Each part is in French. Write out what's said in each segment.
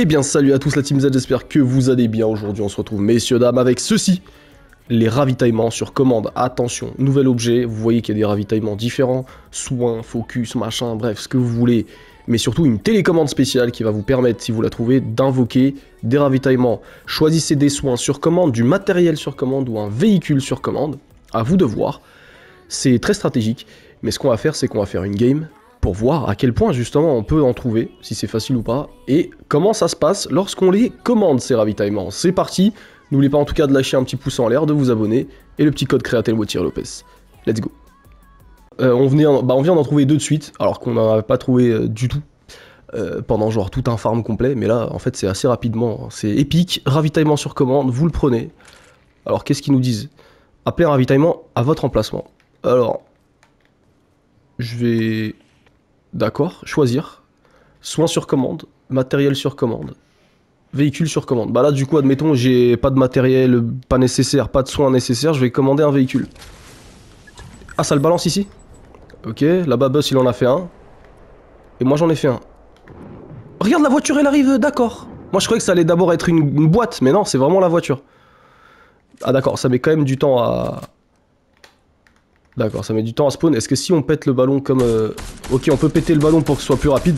Eh bien salut à tous la Team Z, j'espère que vous allez bien. Aujourd'hui on se retrouve messieurs dames avec ceci, les ravitaillements sur commande. Attention, nouvel objet, vous voyez qu'il y a des ravitaillements différents, soins, focus, machin, bref, ce que vous voulez. Mais surtout une télécommande spéciale qui va vous permettre, si vous la trouvez, d'invoquer des ravitaillements. Choisissez des soins sur commande, du matériel sur commande ou un véhicule sur commande, à vous de voir. C'est très stratégique, mais ce qu'on va faire c'est qu'on va faire une game pour voir à quel point justement on peut en trouver, si c'est facile ou pas, et comment ça se passe lorsqu'on les commande ces ravitaillements. C'est parti, n'oubliez pas en tout cas de lâcher un petit pouce en l'air, de vous abonner, et le petit code Créatelmotir Lopez. Let's go euh, on, venait bah, on vient d'en trouver deux de suite, alors qu'on n'en avait pas trouvé euh, du tout euh, pendant genre tout un farm complet, mais là en fait c'est assez rapidement, hein. c'est épique, ravitaillement sur commande, vous le prenez. Alors qu'est-ce qu'ils nous disent Appelez un ravitaillement à votre emplacement. Alors, je vais D'accord, choisir. Soins sur commande, matériel sur commande, véhicule sur commande. Bah là, du coup, admettons, j'ai pas de matériel pas nécessaire, pas de soins nécessaires, je vais commander un véhicule. Ah, ça le balance ici Ok, là-bas, Buzz, il en a fait un. Et moi, j'en ai fait un. Regarde, la voiture, elle arrive, d'accord. Moi, je croyais que ça allait d'abord être une, une boîte, mais non, c'est vraiment la voiture. Ah, d'accord, ça met quand même du temps à, D'accord, ça met du temps à spawn. Est-ce que si on pète le ballon comme... Euh, ok, on peut péter le ballon pour que ce soit plus rapide.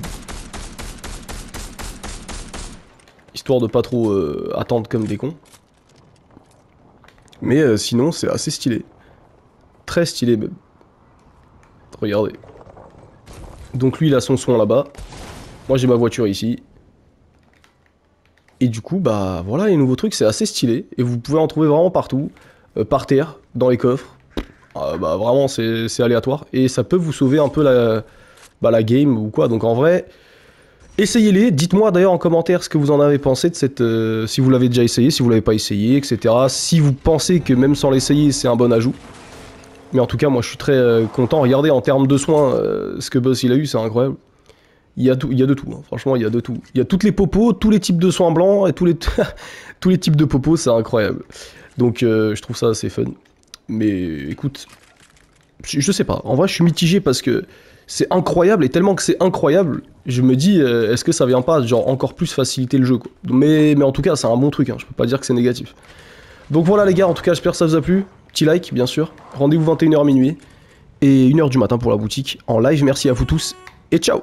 Histoire de pas trop euh, attendre comme des cons. Mais euh, sinon, c'est assez stylé. Très stylé Regardez. Donc lui, il a son soin là-bas. Moi, j'ai ma voiture ici. Et du coup, bah voilà, les nouveaux trucs, c'est assez stylé. Et vous pouvez en trouver vraiment partout. par terre, dans les coffres, euh, bah, vraiment c'est aléatoire et ça peut vous sauver un peu la, bah, la game ou quoi. Donc en vrai, essayez-les. Dites-moi d'ailleurs en commentaire ce que vous en avez pensé de cette. Euh, si vous l'avez déjà essayé, si vous l'avez pas essayé, etc. Si vous pensez que même sans l'essayer c'est un bon ajout. Mais en tout cas, moi je suis très euh, content. Regardez en termes de soins, ce que Buzz il a eu, c'est incroyable. Il y, a il y de tout, hein. franchement, il y a de tout. Il y a toutes les popos, tous les types de soins blancs et tous les, tous les types de popos, c'est incroyable. Donc, je trouve ça assez fun. Mais écoute, je sais pas. En vrai, je suis mitigé parce que c'est incroyable et tellement que c'est incroyable, je me dis euh, est-ce que ça vient pas genre encore plus faciliter le jeu quoi. Mais, mais en tout cas, c'est un bon truc, hein. je peux pas dire que c'est négatif. Donc voilà les gars, en tout cas, j'espère que ça vous a plu. Petit like, bien sûr. Rendez-vous 21h minuit et 1h du matin pour la boutique en live. Merci à vous tous et ciao